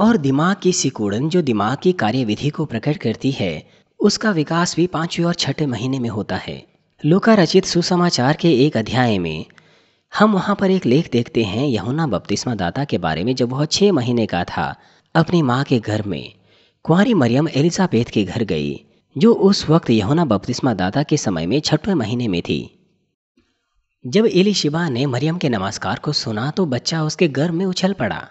और दिमाग की सिकुड़न जो दिमाग की कार्यविधि को प्रकट करती है उसका विकास भी पांचवें और छठे महीने में होता है लोका रचित सुसमाचार के एक अध्याय में हम वहां पर एक लेख देखते हैं यहुना बपतिस्मा दाता के बारे में जब वह छह महीने का था अपनी माँ के घर में कुंवारी मरियम एलिजाबेथ के घर गई जो उस वक्त यहुना बपतिस्मा दाता के समय में छठवें महीने में थी जब एलिशिबा ने मरियम के नमस्कार को सुना तो बच्चा उसके गर्भ में उछल पड़ा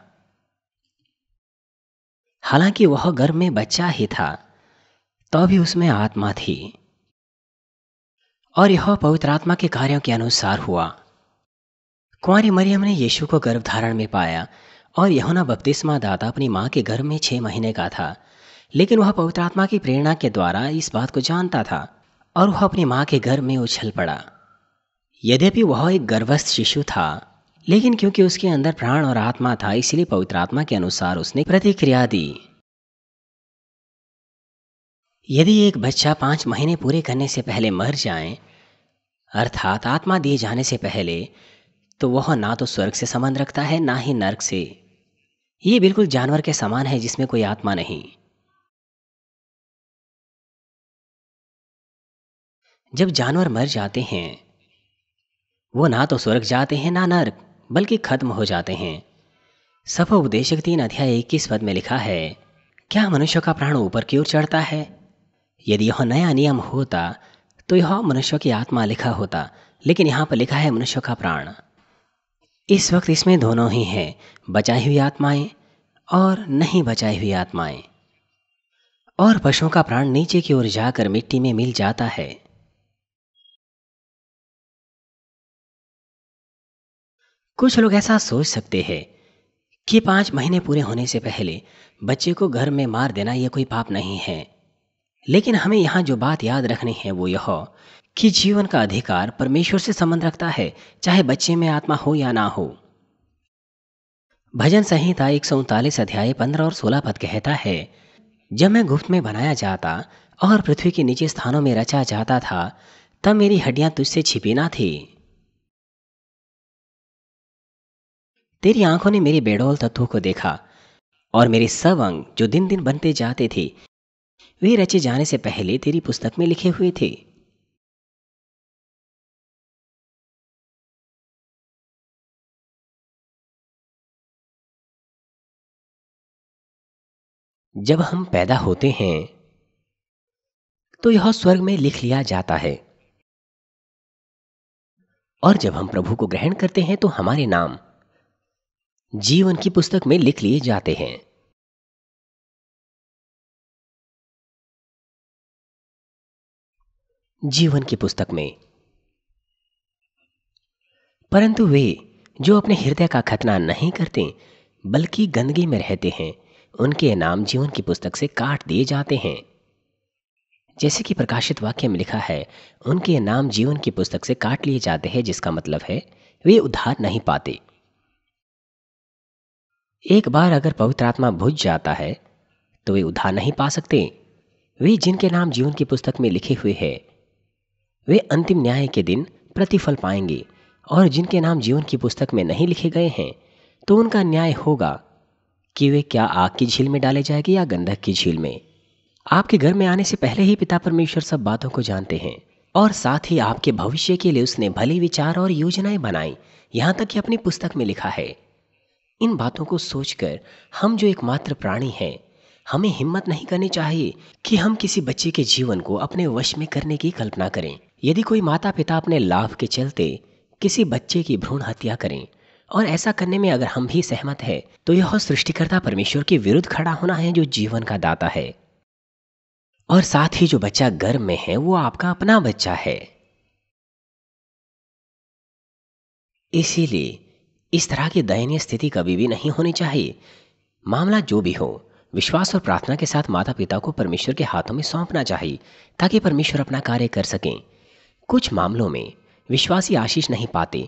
हालांकि वह गर्भ में बच्चा ही था तो भी उसमें आत्मा थी और यह पवित्र आत्मा के कार्यों के अनुसार हुआ कुंवारी मरियम ने यीशु को गर्भधारण में पाया और यहुना बपतिस्मा दाता अपनी माँ के गर्भ में छह महीने का था लेकिन वह पवित्र आत्मा की प्रेरणा के द्वारा इस बात को जानता था और वह अपनी माँ के गर्भ में उछल पड़ा यद्यपि वह एक गर्भस्थ शिशु था लेकिन क्योंकि उसके अंदर प्राण और आत्मा था इसलिए पवित्र आत्मा के अनुसार उसने प्रतिक्रिया दी यदि एक बच्चा पांच महीने पूरे करने से पहले मर जाए अर्थात आत्मा दिए जाने से पहले तो वह ना तो स्वर्ग से संबंध रखता है ना ही नर्क से ये बिल्कुल जानवर के समान है जिसमें कोई आत्मा नहीं जब जानवर मर जाते हैं वो ना तो स्वर्ग जाते हैं ना नर्क बल्कि खत्म हो जाते हैं सफ उपदेशक तीन अध्याय इक्कीस पद में लिखा है क्या मनुष्य का प्राण ऊपर की ओर चढ़ता है यदि यह नया नियम होता तो यह मनुष्य की आत्मा लिखा होता लेकिन यहाँ पर लिखा है मनुष्य का प्राण इस वक्त इसमें दोनों ही हैं बचाई हुई आत्माएं और नहीं बचाई हुई आत्माएं और पशुओं का प्राण नीचे की ओर जाकर मिट्टी में मिल जाता है कुछ लोग ऐसा सोच सकते हैं कि पांच महीने पूरे होने से पहले बच्चे को घर में मार देना यह कोई पाप नहीं है लेकिन हमें यहाँ जो बात याद रखनी है वो यह कि जीवन का अधिकार परमेश्वर से संबंध रखता है चाहे बच्चे में आत्मा हो या ना हो भजन संहिता एक अध्याय पंद्रह और सोलह पद कहता है जब मैं गुप्त में बनाया जाता और पृथ्वी के नीचे स्थानों में रचा जाता था तब मेरी हड्डियां तुझसे छिपी ना थी तेरी आंखों ने मेरे बेडोल तत्वों को देखा और मेरे सब अंग जो दिन दिन बनते जाते थे वे रचे जाने से पहले तेरी पुस्तक में लिखे हुए थे जब हम पैदा होते हैं तो यह स्वर्ग में लिख लिया जाता है और जब हम प्रभु को ग्रहण करते हैं तो हमारे नाम जीवन की पुस्तक में लिख लिए जाते हैं जीवन की पुस्तक में परंतु वे जो अपने हृदय का खतना नहीं करते बल्कि गंदगी में रहते हैं उनके नाम जीवन की पुस्तक से काट दिए जाते हैं जैसे कि प्रकाशित वाक्य में लिखा है उनके नाम जीवन की पुस्तक से काट लिए जाते हैं जिसका मतलब है वे उधार नहीं पाते एक बार अगर पवित्र आत्मा भुज जाता है तो वे उधार नहीं पा सकते वे जिनके नाम जीवन की पुस्तक में लिखे हुए हैं वे अंतिम न्याय के दिन प्रतिफल पाएंगे और जिनके नाम जीवन की पुस्तक में नहीं लिखे गए हैं तो उनका न्याय होगा कि वे क्या आग की झील में डाले जाएंगे या गंधक की झील में आपके घर में आने से पहले ही पिता परमेश्वर सब बातों को जानते हैं और साथ ही आपके भविष्य के लिए उसने भले विचार और योजनाएं बनाई यहाँ तक कि अपनी पुस्तक में लिखा है इन बातों को सोचकर हम जो एकमात्र प्राणी हैं हमें हिम्मत नहीं करनी चाहिए कि हम किसी बच्चे के जीवन को अपने वश में करने की कल्पना करें यदि कोई माता पिता अपने लाभ के चलते किसी बच्चे की भ्रूण हत्या करें और ऐसा करने में अगर हम भी सहमत है तो यह सृष्टिकर्ता परमेश्वर के विरुद्ध खड़ा होना है जो जीवन का दाता है और साथ ही जो बच्चा गर्भ में है वो आपका अपना बच्चा है इसीलिए इस तरह की दयनीय स्थिति कभी भी नहीं होनी चाहिए मामला जो भी हो विश्वास और प्रार्थना के साथ माता पिता को परमेश्वर के हाथों में सौंपना चाहिए ताकि परमेश्वर अपना कार्य कर सकें कुछ मामलों में विश्वासी आशीष नहीं पाते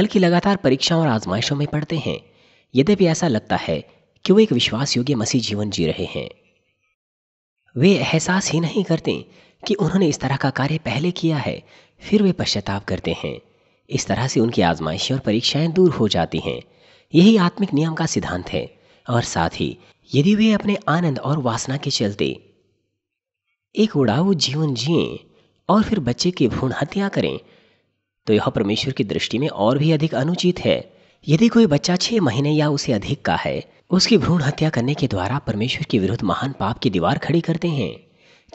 बल्कि लगातार परीक्षाओं और आजमाइशों में पढ़ते हैं यद्यपि ऐसा लगता है कि वे एक विश्वास योग्य मसीह जीवन जी रहे हैं वे एहसास ही नहीं करते कि उन्होंने इस तरह का कार्य पहले किया है फिर वे पश्चाताप करते हैं इस तरह से उनकी आजमाइशें और परीक्षाएं दूर हो जाती हैं यही आत्मिक नियम का सिद्धांत है और साथ ही यदि वे अपने आनंद और वासना के चलते एक उड़ाऊ जीवन जिए और फिर बच्चे की भ्रूण हत्या करें तो यह परमेश्वर की दृष्टि में और भी अधिक अनुचित है यदि कोई बच्चा छह महीने या उसे अधिक का है उसकी भ्रूण हत्या करने के द्वारा परमेश्वर के विरुद्ध महान पाप की दीवार खड़ी करते हैं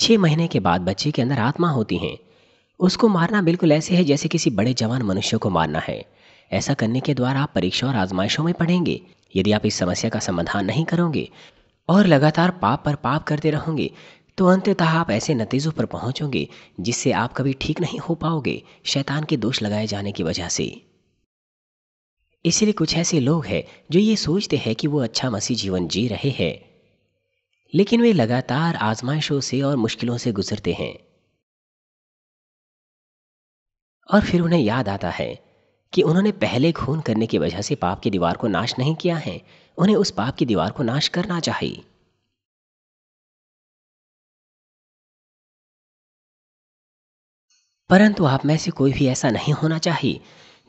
छह महीने के बाद बच्चे के अंदर आत्मा होती है उसको मारना बिल्कुल ऐसे है जैसे किसी बड़े जवान मनुष्य को मारना है ऐसा करने के द्वारा आप परीक्षा और आजमाइशों में पढ़ेंगे यदि आप इस समस्या का समाधान नहीं करोगे और लगातार पाप पर पाप करते रहोगे तो अंततः आप ऐसे नतीजों पर पहुंचोगे जिससे आप कभी ठीक नहीं हो पाओगे शैतान के दोष लगाए जाने की वजह से इसलिए कुछ ऐसे लोग हैं जो ये सोचते हैं कि वो अच्छा मसीह जीवन जी रहे हैं लेकिन वे लगातार आजमाइशों से और मुश्किलों से गुजरते हैं और फिर उन्हें याद आता है कि उन्होंने पहले खून करने की वजह से पाप की दीवार को नाश नहीं किया है उन्हें उस पाप की दीवार को नाश करना चाहिए परंतु आप में से कोई भी ऐसा नहीं होना चाहिए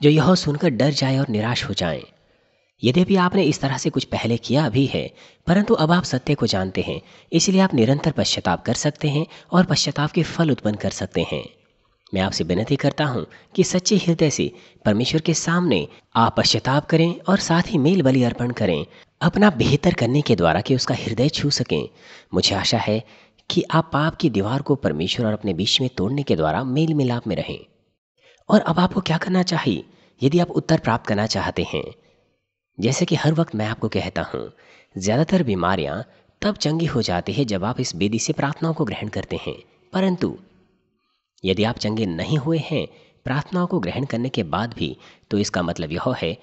जो यह सुनकर डर जाए और निराश हो जाए यद्यपि आपने इस तरह से कुछ पहले किया भी है परंतु अब आप सत्य को जानते हैं इसलिए आप निरंतर पश्चाताप कर सकते हैं और पश्चाताप के फल उत्पन्न कर सकते हैं मैं आपसे विनती करता हूँ कि सच्चे हृदय से परमेश्वर के सामने आप पश्चाताप करें और साथ ही मेल बलि अर्पण करें अपना बेहतर करने के द्वारा कि उसका हृदय छू सकें मुझे आशा है कि आप पाप की दीवार को परमेश्वर और अपने बीच में तोड़ने के द्वारा मेल मिलाप में रहें और अब आपको क्या करना चाहिए यदि आप उत्तर प्राप्त करना चाहते हैं जैसे कि हर वक्त मैं आपको कहता हूँ ज़्यादातर बीमारियाँ तब चंगी हो जाती है जब आप इस बेदी से प्रार्थनाओं को ग्रहण करते हैं परंतु यदि आप चंगे नहीं हुए हैं प्रार्थनाओं को ग्रहण करने के बाद भी तो इसका मतलब यह है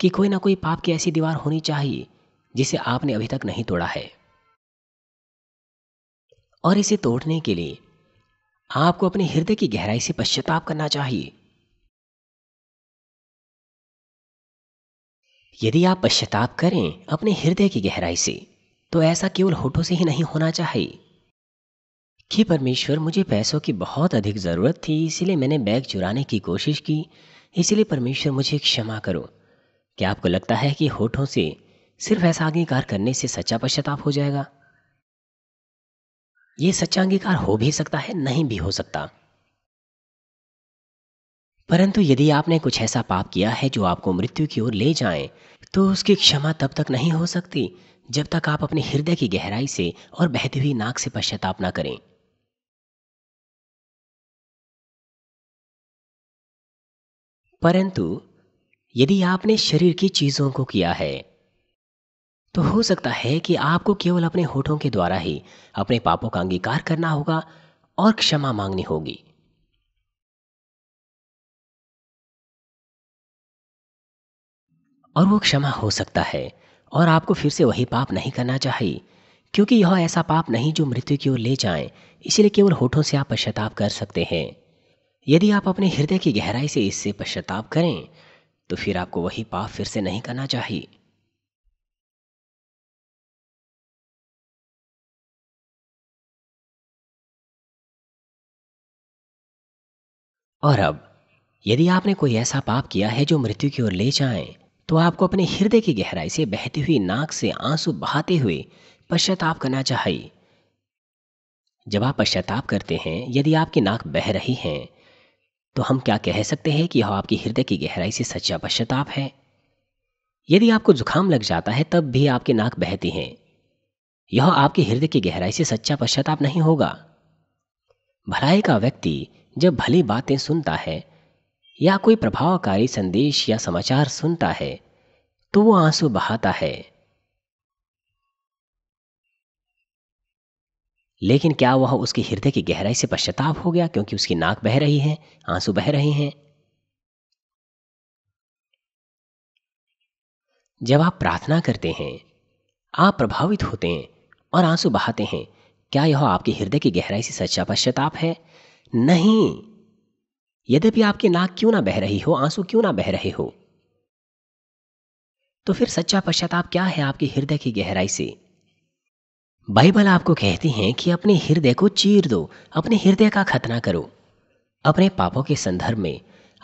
कि कोई ना कोई पाप की ऐसी दीवार होनी चाहिए जिसे आपने अभी तक नहीं तोड़ा है और इसे तोड़ने के लिए आपको अपने हृदय की गहराई से पश्चाताप करना चाहिए यदि आप पश्चाताप करें अपने हृदय की गहराई से तो ऐसा केवल होठों से ही नहीं होना चाहिए कि परमेश्वर मुझे पैसों की बहुत अधिक ज़रूरत थी इसलिए मैंने बैग चुराने की कोशिश की इसलिए परमेश्वर मुझे क्षमा करो क्या आपको लगता है कि होठों से सिर्फ ऐसा अंगीकार करने से सच्चा पश्चाताप हो जाएगा ये सच्चांगीकार हो भी सकता है नहीं भी हो सकता परंतु यदि आपने कुछ ऐसा पाप किया है जो आपको मृत्यु की ओर ले जाए तो उसकी क्षमा तब तक नहीं हो सकती जब तक आप अपने हृदय की गहराई से और बहती हुई नाक से पश्चाताप ना करें परंतु यदि आपने शरीर की चीजों को किया है तो हो सकता है कि आपको केवल अपने होठों के द्वारा ही अपने पापों का अंगीकार करना होगा और क्षमा मांगनी होगी और वो क्षमा हो सकता है और आपको फिर से वही पाप नहीं करना चाहिए क्योंकि यह ऐसा पाप नहीं जो मृत्यु की ओर ले जाए इसीलिए केवल होठों से आप पश्चाताप कर सकते हैं यदि आप अपने हृदय की गहराई से इससे पश्चाताप करें तो फिर आपको वही पाप फिर से नहीं करना चाहिए और अब यदि आपने कोई ऐसा पाप किया है जो मृत्यु की ओर ले जाए तो आपको अपने हृदय की गहराई से बहती हुई नाक से आंसू बहाते हुए पश्चाताप करना चाहिए जब आप पश्चाताप करते हैं यदि आपकी नाक बह रही है तो हम क्या कह सकते हैं कि यह आपकी हृदय की गहराई से सच्चा पश्चाताप है यदि आपको जुखाम लग जाता है तब भी आपकी नाक बहती है यह आपके हृदय की गहराई से सच्चा पश्चाताप नहीं होगा भलाई का व्यक्ति जब भली बातें सुनता है या कोई प्रभावकारी संदेश या समाचार सुनता है तो वो आंसू बहाता है लेकिन क्या वह उसके हृदय की गहराई से पश्चाताप हो गया क्योंकि उसकी नाक बह रही है आंसू बह रहे हैं जब आप प्रार्थना करते हैं आप प्रभावित होते हैं और आंसू बहाते हैं क्या यह आपके हृदय की गहराई से सच्चा पश्चाताप है नहीं यद्यपि आपके नाक क्यों ना बह रही हो आंसू क्यों ना बह रहे हो तो फिर सच्चा पश्चाताप क्या है आपके हृदय की गहराई से बाइबल आपको कहती है कि अपने हृदय को चीर दो अपने हृदय का खतना करो अपने पापों के संदर्भ में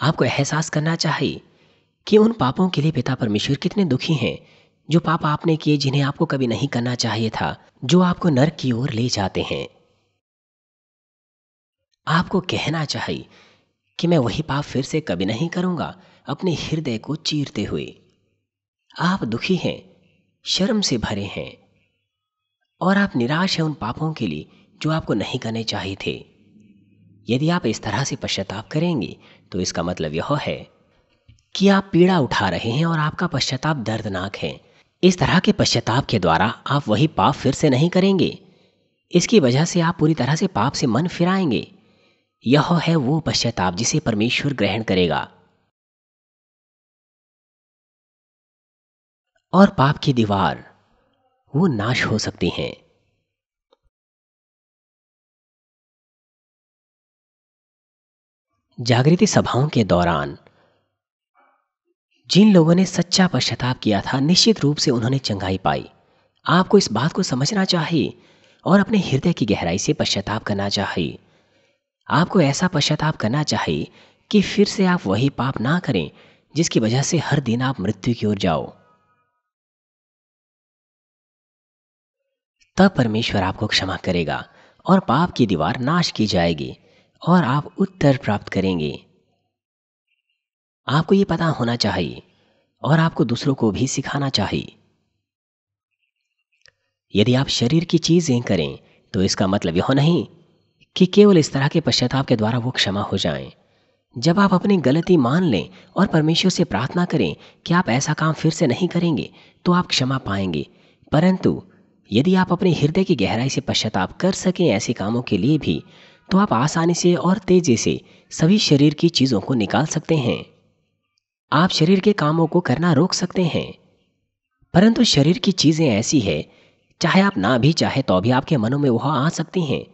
आपको एहसास करना चाहिए कि उन पापों के लिए पिता परमेश्वर कितने दुखी हैं जो पाप आपने किए जिन्हें आपको कभी नहीं करना चाहिए था जो आपको नर्क की ओर ले जाते हैं आपको कहना चाहिए कि मैं वही पाप फिर से कभी नहीं करूंगा अपने हृदय को चीरते हुए आप दुखी हैं शर्म से भरे हैं और आप निराश हैं उन पापों के लिए जो आपको नहीं करने चाहिए थे यदि आप इस तरह से पश्चाताप करेंगे तो इसका मतलब यह है कि आप पीड़ा उठा रहे हैं और आपका पश्चाताप दर्दनाक है इस तरह के पश्चाताप के द्वारा आप वही पाप फिर से नहीं करेंगे इसकी वजह से आप पूरी तरह से पाप से मन फिराएंगे यह है वो पश्चाताप जिसे परमेश्वर ग्रहण करेगा और पाप की दीवार वो नाश हो सकती हैं जागृति सभाओं के दौरान जिन लोगों ने सच्चा पश्चाताप किया था निश्चित रूप से उन्होंने चंगाई पाई आपको इस बात को समझना चाहिए और अपने हृदय की गहराई से पश्चाताप करना चाहिए आपको ऐसा पश्चाताप करना चाहिए कि फिर से आप वही पाप ना करें जिसकी वजह से हर दिन आप मृत्यु की ओर जाओ तब परमेश्वर आपको क्षमा करेगा और पाप की दीवार नाश की जाएगी और आप उत्तर प्राप्त करेंगे आपको ये पता होना चाहिए और आपको दूसरों को भी सिखाना चाहिए यदि आप शरीर की चीजें करें तो इसका मतलब यह नहीं कि केवल इस तरह के पश्चाताप के द्वारा वो क्षमा हो जाएं। जब आप अपनी गलती मान लें और परमेश्वर से प्रार्थना करें कि आप ऐसा काम फिर से नहीं करेंगे तो आप क्षमा पाएंगे परंतु यदि आप अपने हृदय की गहराई से पश्चाताप कर सकें ऐसे कामों के लिए भी तो आप आसानी से और तेजी से सभी शरीर की चीज़ों को निकाल सकते हैं आप शरीर के कामों को करना रोक सकते हैं परंतु शरीर की चीज़ें ऐसी है चाहे आप ना भी चाहे तो भी आपके मनों में वह आ सकती हैं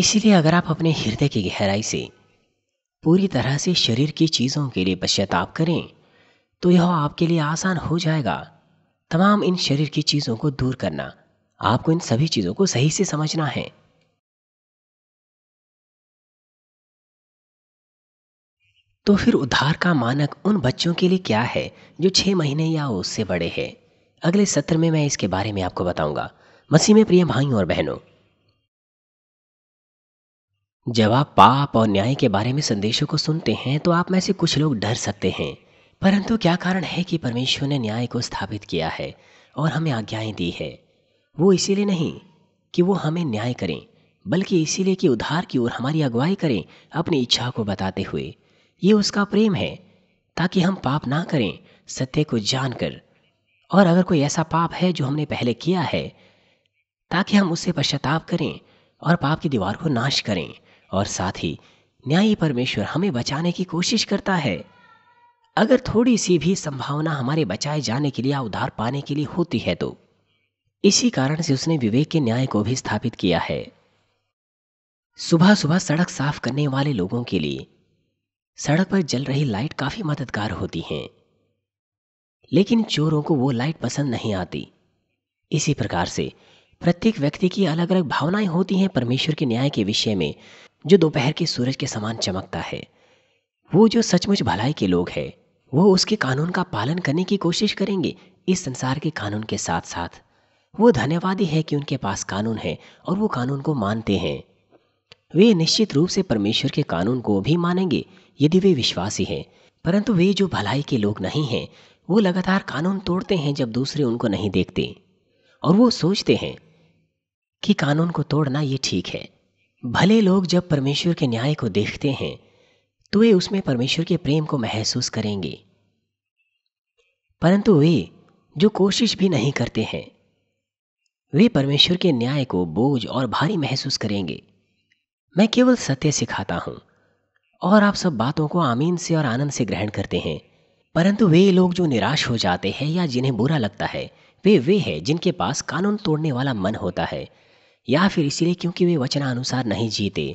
इसीलिए अगर आप अपने हृदय की गहराई से पूरी तरह से शरीर की चीज़ों के लिए पश्चाताप करें तो यह आपके लिए आसान हो जाएगा तमाम इन शरीर की चीज़ों को दूर करना आपको इन सभी चीज़ों को सही से समझना है तो फिर उधार का मानक उन बच्चों के लिए क्या है जो छः महीने या उससे बड़े हैं अगले सत्र में मैं इसके बारे में आपको बताऊंगा मसीह में प्रिय भाइयों और बहनों जब आप पाप और न्याय के बारे में संदेशों को सुनते हैं तो आप में से कुछ लोग डर सकते हैं परंतु क्या कारण है कि परमेश्वर ने न्याय को स्थापित किया है और हमें आज्ञाएं दी है वो इसीलिए नहीं कि वो हमें न्याय करें बल्कि इसीलिए कि उधार की ओर हमारी अगुवाई करें अपनी इच्छा को बताते हुए ये उसका प्रेम है ताकि हम पाप ना करें सत्य को जानकर और अगर कोई ऐसा पाप है जो हमने पहले किया है ताकि हम उससे पश्चाताप करें और पाप की दीवार को नाश करें और साथ ही न्यायी परमेश्वर हमें बचाने की कोशिश करता है अगर थोड़ी सी भी संभावना हमारे बचाए जाने के लिए उधार पाने के लिए होती है तो इसी कारण से उसने विवेक के न्याय को भी स्थापित किया है सुबह सुबह सड़क साफ करने वाले लोगों के लिए सड़क पर जल रही लाइट काफी मददगार होती हैं लेकिन चोरों को वो लाइट पसंद नहीं आती इसी प्रकार से प्रत्येक व्यक्ति की अलग अलग भावनाएं होती हैं परमेश्वर के न्याय के विषय में जो दोपहर के सूरज के समान चमकता है वो जो सचमुच भलाई के लोग हैं वो उसके कानून का पालन करने की कोशिश करेंगे इस संसार के कानून के साथ साथ वो धन्यवादी है कि उनके पास कानून है और वो कानून को मानते हैं वे निश्चित रूप से परमेश्वर के कानून को भी मानेंगे यदि वे विश्वासी हैं परंतु वे जो भलाई के लोग नहीं हैं वो लगातार कानून तोड़ते हैं जब दूसरे उनको नहीं देखते और वो सोचते हैं कि कानून को तोड़ना ये ठीक है भले लोग जब परमेश्वर के न्याय को देखते हैं तो वे उसमें परमेश्वर के प्रेम को महसूस करेंगे परंतु वे जो कोशिश भी नहीं करते हैं वे परमेश्वर के न्याय को बोझ और भारी महसूस करेंगे मैं केवल सत्य सिखाता हूं और आप सब बातों को आमीन से और आनंद से ग्रहण करते हैं परंतु वे लोग जो निराश हो जाते हैं या जिन्हें बुरा लगता है वे वे हैं जिनके पास कानून तोड़ने वाला मन होता है या फिर इसीलिए क्योंकि वे वचनानुसार नहीं जीते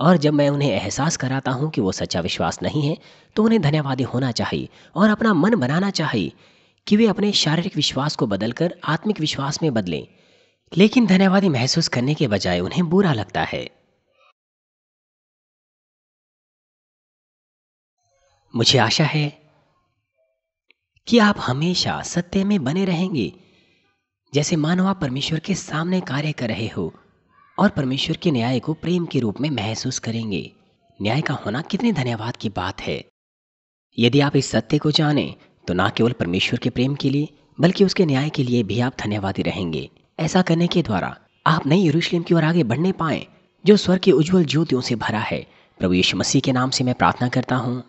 और जब मैं उन्हें एहसास कराता हूं कि वो सच्चा विश्वास नहीं है तो उन्हें धन्यवादी होना चाहिए और अपना मन बनाना चाहिए कि वे अपने शारीरिक विश्वास को बदलकर आत्मिक विश्वास में बदलें लेकिन धन्यवादी महसूस करने के बजाय उन्हें बुरा लगता है मुझे आशा है कि आप हमेशा सत्य में बने रहेंगे जैसे मानो आप परमेश्वर के सामने कार्य कर रहे हो और परमेश्वर के न्याय को प्रेम के रूप में महसूस करेंगे न्याय का होना कितने धन्यवाद की बात है यदि आप इस सत्य को जानें तो ना केवल परमेश्वर के प्रेम के लिए बल्कि उसके न्याय के लिए भी आप धन्यवादी रहेंगे ऐसा करने के द्वारा आप नई यरूशलेम की ओर आगे बढ़ने पाए जो स्वर की उज्जवल ज्योतियों से भरा है प्रभु यीशु मसीह के नाम से मैं प्रार्थना करता हूँ